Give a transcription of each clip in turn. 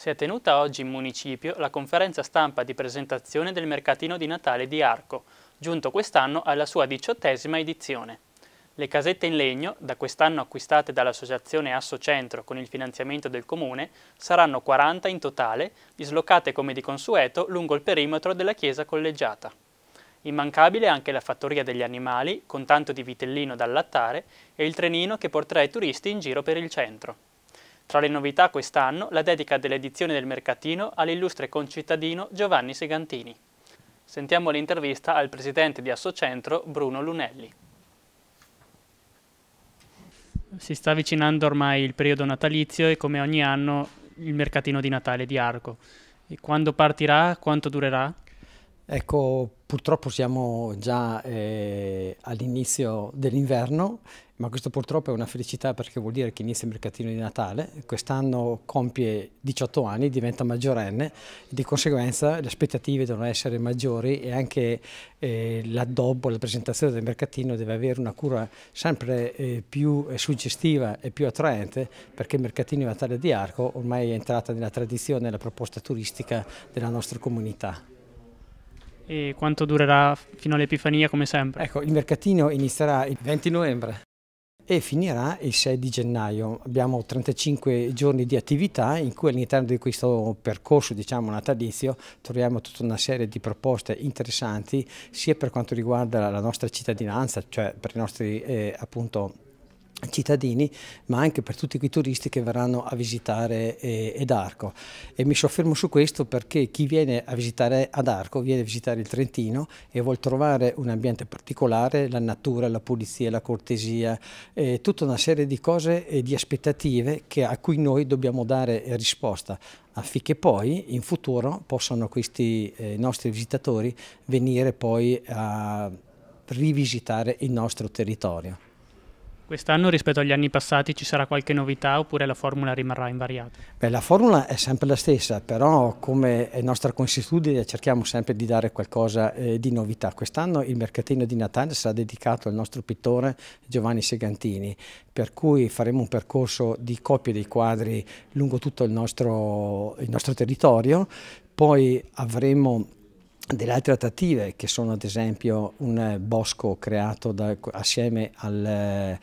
Si è tenuta oggi in municipio la conferenza stampa di presentazione del mercatino di Natale di Arco, giunto quest'anno alla sua diciottesima edizione. Le casette in legno, da quest'anno acquistate dall'associazione Assocentro con il finanziamento del comune, saranno 40 in totale, dislocate come di consueto lungo il perimetro della chiesa collegiata. Immancabile anche la fattoria degli animali, con tanto di vitellino da allattare, e il trenino che porterà i turisti in giro per il centro. Tra le novità quest'anno la dedica dell'edizione del Mercatino all'illustre concittadino Giovanni Segantini. Sentiamo l'intervista al presidente di Assocentro Bruno Lunelli. Si sta avvicinando ormai il periodo natalizio e come ogni anno il mercatino di Natale di Arco. E quando partirà? Quanto durerà? Ecco, purtroppo siamo già eh, all'inizio dell'inverno, ma questo purtroppo è una felicità perché vuol dire che inizia il mercatino di Natale. Quest'anno compie 18 anni, diventa maggiorenne, di conseguenza le aspettative devono essere maggiori e anche eh, l'addobbo, la presentazione del mercatino deve avere una cura sempre eh, più suggestiva e più attraente perché il mercatino di Natale di Arco ormai è entrata nella tradizione e nella proposta turistica della nostra comunità. E quanto durerà fino all'Epifania come sempre? Ecco, il mercatino inizierà il 20 novembre e finirà il 6 di gennaio. Abbiamo 35 giorni di attività in cui all'interno di questo percorso diciamo natalizio troviamo tutta una serie di proposte interessanti sia per quanto riguarda la nostra cittadinanza, cioè per i nostri eh, appunto cittadini ma anche per tutti quei turisti che verranno a visitare eh, ed Arco e mi soffermo su questo perché chi viene a visitare ad Arco viene a visitare il Trentino e vuol trovare un ambiente particolare, la natura, la pulizia, la cortesia, eh, tutta una serie di cose e di aspettative che, a cui noi dobbiamo dare risposta affinché poi in futuro possano questi eh, nostri visitatori venire poi a rivisitare il nostro territorio. Quest'anno rispetto agli anni passati ci sarà qualche novità oppure la formula rimarrà invariata? Beh, la formula è sempre la stessa, però come è nostra consuetudine cerchiamo sempre di dare qualcosa eh, di novità. Quest'anno il mercatino di Natale sarà dedicato al nostro pittore Giovanni Segantini, per cui faremo un percorso di copie dei quadri lungo tutto il nostro, il nostro territorio, poi avremo delle altre attrattive che sono ad esempio un bosco creato da, assieme al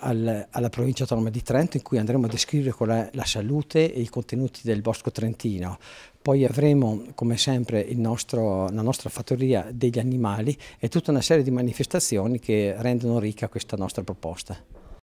alla provincia autonoma di Trento in cui andremo a descrivere qual è la salute e i contenuti del bosco trentino. Poi avremo, come sempre, nostro, la nostra fattoria degli animali e tutta una serie di manifestazioni che rendono ricca questa nostra proposta.